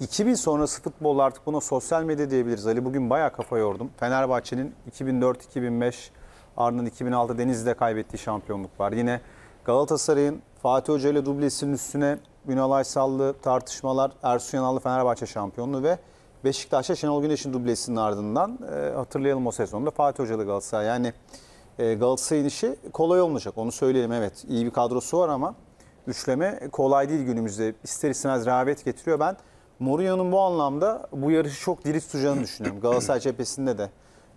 2000 sonrası futbol artık buna sosyal medya diyebiliriz. Ali bugün bayağı kafa yordum. Fenerbahçe'nin 2004-2005, ardından 2006 Denizli'de kaybettiği şampiyonluk var. Yine Galatasaray'ın Fatih Hoca ile dublesinin üstüne Ünal Aysal'lı tartışmalar, Ersun Yanal'lı Fenerbahçe şampiyonluğu ve Beşiktaş'ta Şenol Güneş'in dublesinin ardından e, hatırlayalım o sezonda Fatih Hoca'lı Galatasaray. Yani e, Galatasaray'ın işi kolay olmayacak onu söyleyelim evet. iyi bir kadrosu var ama üçleme kolay değil günümüzde. İster istemez rağbet getiriyor. Ben Mourinho'nun bu anlamda bu yarışı çok diri tutacağını düşünüyorum. Galatasaray cephesinde de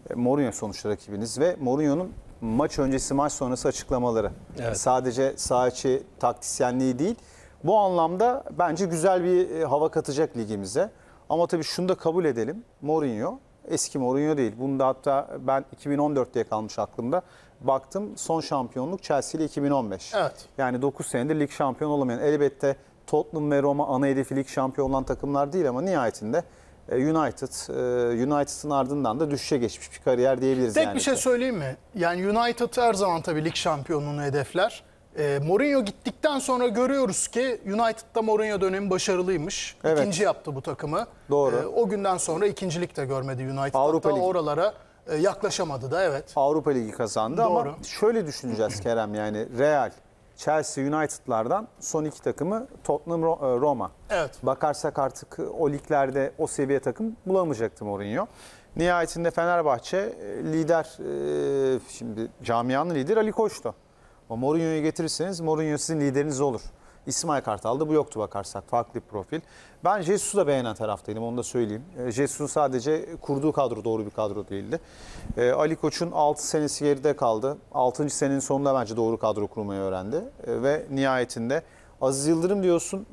e, Mourinho sonuçta rakibiniz ve Mourinho'nun maç öncesi maç sonrası açıklamaları. Evet. Sadece saha içi taktisyenliği değil. Bu anlamda bence güzel bir e, hava katacak ligimize. Ama tabii şunu da kabul edelim. Mourinho eski Mourinho değil. Bunu da hatta ben 2014'te kalmış aklımda. Baktım son şampiyonluk Chelsea ile 2015. Evet. Yani 9 senedir lig şampiyon olamayan. Elbette Tottenham ve Roma ana hedefi lig şampiyon olan takımlar değil ama nihayetinde e, United, e, United'ın ardından da düşüşe geçmiş bir kariyer diyebiliriz. Tek yani. bir şey söyleyeyim mi? Yani United her zaman tabii lig şampiyonluğunu hedefler. E, Mourinho gittikten sonra görüyoruz ki United'da Mourinho dönemi başarılıymış. Evet. İkinci yaptı bu takımı. Doğru. E, o günden sonra ikincilik de görmedi United. Avrupa Ligi. oralara e, yaklaşamadı da evet. Avrupa Ligi kazandı Doğru. ama şöyle düşüneceğiz Kerem yani Real, Chelsea United'lardan son iki takımı Tottenham e, Roma. Evet. Bakarsak artık o liglerde o seviye takım bulamayacaktı Mourinho. Nihayetinde Fenerbahçe e, lider, e, şimdi camianın lideri Ali Koç'tu. O Mourinho'yu getirirseniz Mourinho sizin lideriniz olur. İsmail Kartal'da bu yoktu bakarsak. Farklı bir profil. Ben Jesus'u da beğenen taraftaydım onu da söyleyeyim. E, Jesus'un sadece kurduğu kadro doğru bir kadro değildi. E, Ali Koç'un 6 senesi geride kaldı. 6. senenin sonunda bence doğru kadro kurmayı öğrendi. E, ve nihayetinde Aziz Yıldırım diyorsun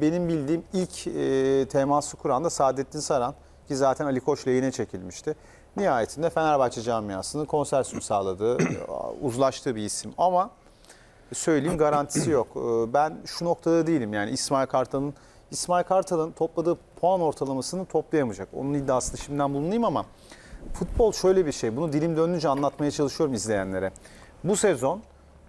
benim bildiğim ilk e, teması kuran da Saadettin Saran ki zaten Ali Koç lehine çekilmişti. Nihayetinde Fenerbahçe camiasının konsersüm sağladığı, e, uzlaştığı bir isim ama söyleyeyim garantisi yok. Ee, ben şu noktada değilim yani İsmail Kartal'ın İsmail Kartal'ın topladığı puan ortalamasını toplayamayacak. Onun iddiasını şimdiden bulunayım ama futbol şöyle bir şey. Bunu dilim dönünce anlatmaya çalışıyorum izleyenlere. Bu sezon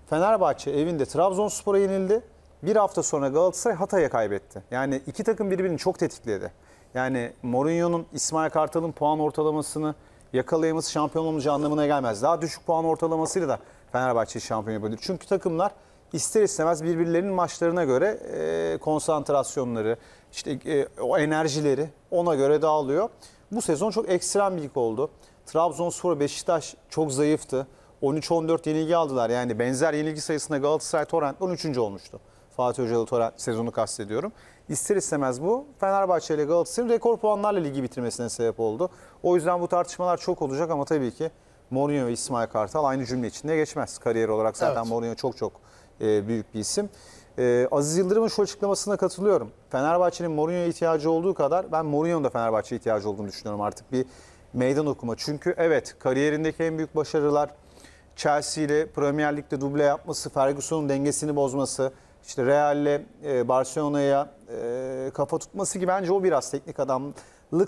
Fenerbahçe evinde Trabzonspor'a yenildi. Bir hafta sonra Galatasaray Hatay'a kaybetti. Yani iki takım birbirini çok tetikledi. Yani Mourinho'nun İsmail Kartal'ın puan ortalamasını yakalayaması şampiyon olacağı anlamına gelmez. Daha düşük puan ortalamasıyla da Fenerbahçe şampiyon yapabilir. Çünkü takımlar ister istemez birbirlerinin maçlarına göre e, konsantrasyonları, işte e, o enerjileri ona göre dağılıyor. Bu sezon çok ekstrem bir lig oldu. Trabzonspor, Beşiktaş çok zayıftı. 13-14 yenilgi aldılar. Yani benzer yenilgi sayısında Galatasaray Torrent 13. olmuştu. Fatih Hoca'lı Torrent sezonu kastediyorum. İster istemez bu Fenerbahçe ile Galatasaray'ın rekor puanlarla ligi bitirmesine sebep oldu. O yüzden bu tartışmalar çok olacak ama tabii ki Mourinho ve İsmail Kartal aynı cümle içinde geçmez. Kariyer olarak zaten evet. Mourinho çok çok e, büyük bir isim. E, Aziz Yıldırım'ın şu açıklamasına katılıyorum. Fenerbahçe'nin Mourinho'ya ihtiyacı olduğu kadar ben Mourinho'nun da Fenerbahçe'ye ihtiyacı olduğunu düşünüyorum artık bir meydan okuma. Çünkü evet kariyerindeki en büyük başarılar Chelsea ile Premier Lig'de duble yapması, Ferguson'un dengesini bozması, işte Real'le e, Barcelona'ya e, kafa tutması gibi bence o biraz teknik adamlık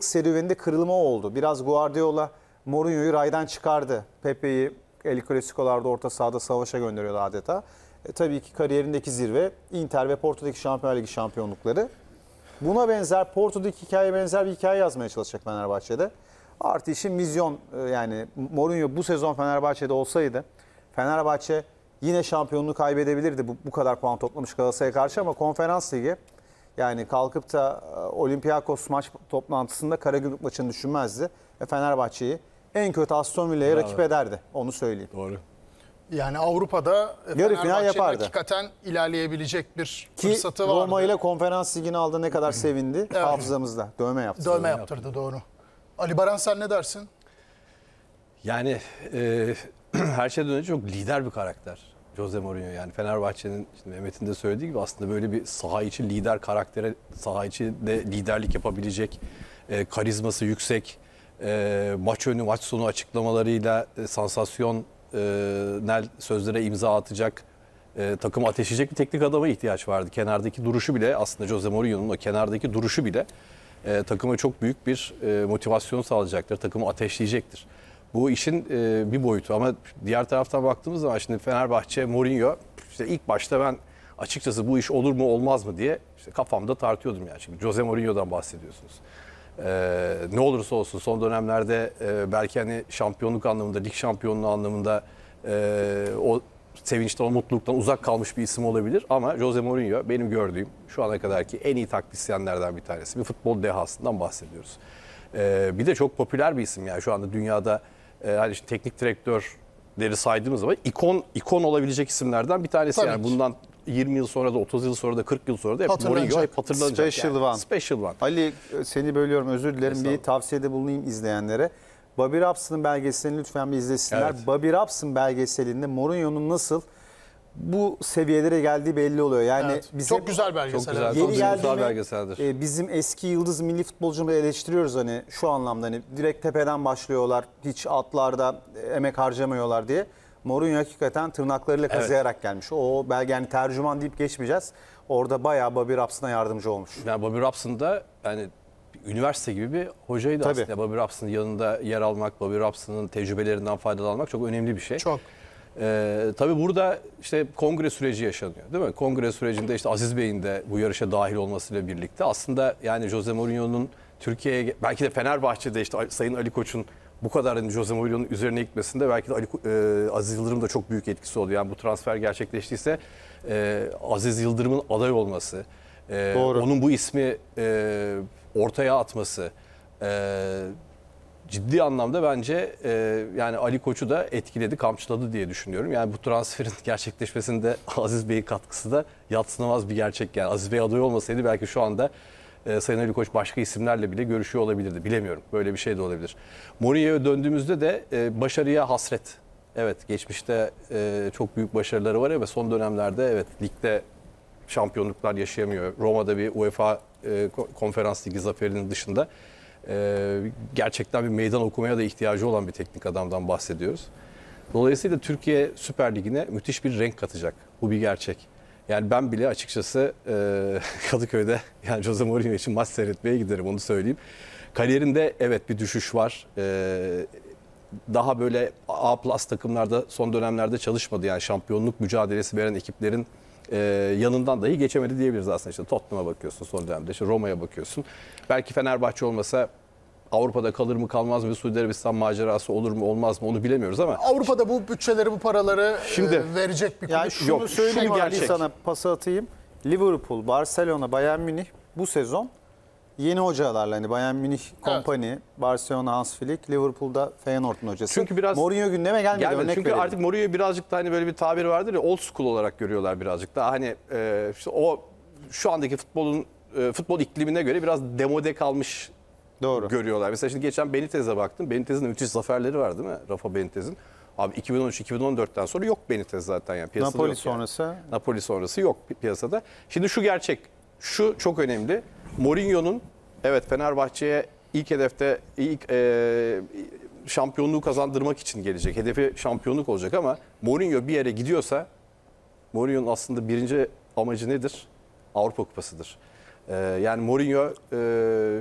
serüveninde kırılma oldu. Biraz Guardiola Mourinho'yu raydan çıkardı. Pepe'yi El Clasico'larda orta sahada savaşa gönderiyordu adeta. E, tabii ki kariyerindeki zirve Inter ve Porto'daki Şampiyonlar Ligi şampiyonlukları. Buna benzer Porto'daki hikaye benzer bir hikaye yazmaya çalışacak Fenerbahçe'de. Artı işin vizyon e, yani Mourinho bu sezon Fenerbahçe'de olsaydı Fenerbahçe yine şampiyonluğu kaybedebilirdi bu, bu kadar puan toplamış Galatasaray'a karşı ama konferans ligi yani kalkıp da e, Olympiakos maç toplantısında Karagümrük maçını düşünmezdi ve Fenerbahçe'yi en kötü Aston Villa'ya rakip ederdi. Onu söyleyeyim. Doğru. Yani Avrupa'da Yarı final Fenerbahçe yapardı. hakikaten ilerleyebilecek bir Ki fırsatı vardı. Roma ile konferans ligini aldı ne kadar sevindi Evet. hafızamızda. Dövme yaptı. Dövme yaptırdı doğru. Ali Baran sen ne dersin? Yani e, her şeyden önce çok lider bir karakter Jose Mourinho. Yani Fenerbahçe'nin şimdi Mehmet'in de söylediği gibi aslında böyle bir saha içi lider karaktere, saha içi de liderlik yapabilecek, e, karizması yüksek, e, maç önü maç sonu açıklamalarıyla e, sansasyonel sözlere imza atacak e, takım ateşleyecek bir teknik adama ihtiyaç vardı. Kenardaki duruşu bile aslında Jose Mourinho'nun o kenardaki duruşu bile e, takıma çok büyük bir e, motivasyon sağlayacaktır. Takımı ateşleyecektir. Bu işin e, bir boyutu ama diğer taraftan baktığımız zaman şimdi Fenerbahçe, Mourinho işte ilk başta ben açıkçası bu iş olur mu olmaz mı diye işte kafamda tartıyordum yani. Şimdi Jose Mourinho'dan bahsediyorsunuz. Ee, ne olursa olsun son dönemlerde e, belki hani şampiyonluk anlamında, lig şampiyonluğu anlamında e, o sevinçten, o mutluluktan uzak kalmış bir isim olabilir. Ama Jose Mourinho benim gördüğüm şu ana kadarki en iyi taktisyenlerden bir tanesi. Bir futbol dehasından bahsediyoruz. Ee, bir de çok popüler bir isim yani şu anda dünyada e, hani işte teknik direktörleri leri saydığımız zaman ikon ikon olabilecek isimlerden bir tanesi Tabii yani ki. bundan 20 yıl sonra da 30 yıl sonra da 40 yıl sonra da hep Mourinho hep hatırlanacak. Special yani. one. Special one. Ali seni bölüyorum özür dilerim bir tavsiyede bulunayım izleyenlere. Bobby Robson'ın belgeselini lütfen bir izlesinler. Evet. Bobby Robson belgeselinde Mourinho'nun nasıl bu seviyelere geldiği belli oluyor. Yani evet, bize çok güzel belgesel. Çok güzel, güzel belgeseldir. E, bizim eski yıldız milli futbolcumuzu eleştiriyoruz hani şu anlamda hani direkt tepeden başlıyorlar. Hiç atlarda emek harcamıyorlar diye. Mourinho hakikaten tırnaklarıyla kazıyarak evet. gelmiş. O belki yani tercüman deyip geçmeyeceğiz. Orada bayağı Bobby Robson'a yardımcı olmuş. Yani Bobby Robson da yani üniversite gibi bir hocaydı Tabii. aslında. Bobby Robson'ın yanında yer almak, Bobby Robson'ın tecrübelerinden faydalanmak çok önemli bir şey. Çok. Ee, tabii burada işte kongre süreci yaşanıyor değil mi? Kongre sürecinde işte Aziz Bey'in de bu yarışa dahil olmasıyla birlikte aslında yani Jose Mourinho'nun Türkiye'ye belki de Fenerbahçe'de işte Sayın Ali Koç'un bu kadar hani Jose Mourinho'nun üzerine gitmesinde belki de Ali, e, Aziz Yıldırım da çok büyük etkisi oldu. Yani bu transfer gerçekleştiyse e, Aziz Yıldırım'ın aday olması, e, Doğru. onun bu ismi e, ortaya atması e, ciddi anlamda bence e, yani Ali Koç'u da etkiledi, kamçıladı diye düşünüyorum. Yani bu transferin gerçekleşmesinde Aziz Bey'in katkısı da yatsınamaz bir gerçek. Yani Aziz Bey aday olmasaydı belki şu anda e, Sayın Ali Koç başka isimlerle bile görüşüyor olabilirdi. Bilemiyorum. Böyle bir şey de olabilir. Mourinho'ya döndüğümüzde de e, başarıya hasret. Evet geçmişte e, çok büyük başarıları var ama son dönemlerde evet ligde şampiyonluklar yaşayamıyor. Roma'da bir UEFA e, konferans ligi zaferinin dışında e, gerçekten bir meydan okumaya da ihtiyacı olan bir teknik adamdan bahsediyoruz. Dolayısıyla Türkiye Süper Ligi'ne müthiş bir renk katacak. Bu bir gerçek. Yani ben bile açıkçası e, Kadıköy'de yani Jose Mourinho için maç seyretmeye giderim onu söyleyeyim. Kariyerinde evet bir düşüş var. E, daha böyle A plus takımlarda son dönemlerde çalışmadı. Yani şampiyonluk mücadelesi veren ekiplerin e, yanından dahi geçemedi diyebiliriz aslında. İşte Tottenham'a bakıyorsun son dönemde, işte Roma'ya bakıyorsun. Belki Fenerbahçe olmasa Avrupa'da kalır mı kalmaz mı Suudi Arabistan macerası olur mu olmaz mı onu bilemiyoruz ama. Avrupa'da bu bütçeleri bu paraları Şimdi, e, verecek bir kulüp. Yani şunu yok, söyleyeyim şu Ali sana pası atayım. Liverpool, Barcelona, Bayern Münih bu sezon yeni hocalarla hani Bayern Münih kompani, evet. Barcelona Hans Flick, Liverpool'da Feyenoord'un hocası. Çünkü biraz Mourinho gündeme gelmedi. gelmedi. Örnek çünkü verelim. artık Mourinho birazcık da hani böyle bir tabir vardır ya old school olarak görüyorlar birazcık daha hani e, işte o şu andaki futbolun e, futbol iklimine göre biraz demode kalmış Doğru. görüyorlar. Mesela şimdi geçen Benitez'e baktım. Benitez'in müthiş zaferleri var değil mi? Rafa Benitez'in. Abi 2013-2014'ten sonra yok Benitez zaten yani piyasada Napoli yok sonrası. Yani. Napoli sonrası yok piyasada. Şimdi şu gerçek, şu çok önemli. Mourinho'nun evet Fenerbahçe'ye ilk hedefte ilk e, şampiyonluğu kazandırmak için gelecek. Hedefi şampiyonluk olacak ama Mourinho bir yere gidiyorsa Mourinho'nun aslında birinci amacı nedir? Avrupa Kupası'dır. E, yani Mourinho e,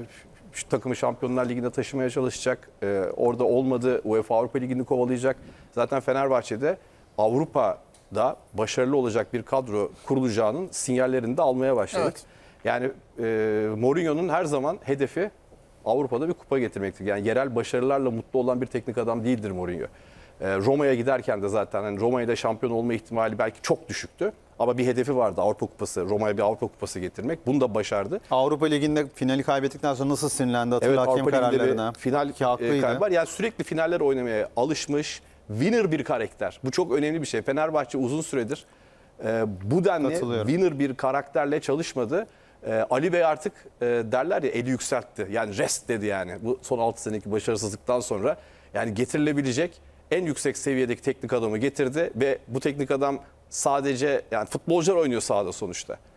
şu takımı Şampiyonlar liginde taşımaya çalışacak. E, orada olmadı UEFA Avrupa Ligi'ni kovalayacak. Zaten Fenerbahçe'de Avrupa'da başarılı olacak bir kadro kurulacağının sinyallerini de almaya başladık. Evet. Yani e, Mourinho'nun her zaman hedefi Avrupa'da bir kupa getirmektir. Yani yerel başarılarla mutlu olan bir teknik adam değildir Mourinho. Ee, Roma'ya giderken de zaten hani Roma'ya da şampiyon olma ihtimali belki çok düşüktü. Ama bir hedefi vardı Avrupa Kupası. Roma'ya bir Avrupa Kupası getirmek. Bunu da başardı. Avrupa Ligi'nde finali kaybettikten sonra nasıl sinirlendi hatırla evet, hakem kararlarına. final Ki e, Var. Yani sürekli finaller oynamaya alışmış. Winner bir karakter. Bu çok önemli bir şey. Fenerbahçe uzun süredir e, bu denli winner bir karakterle çalışmadı. E, Ali Bey artık e, derler ya eli yükseltti. Yani rest dedi yani. Bu son 6 seneki başarısızlıktan sonra yani getirilebilecek en yüksek seviyedeki teknik adamı getirdi ve bu teknik adam sadece yani futbolcular oynuyor sahada sonuçta.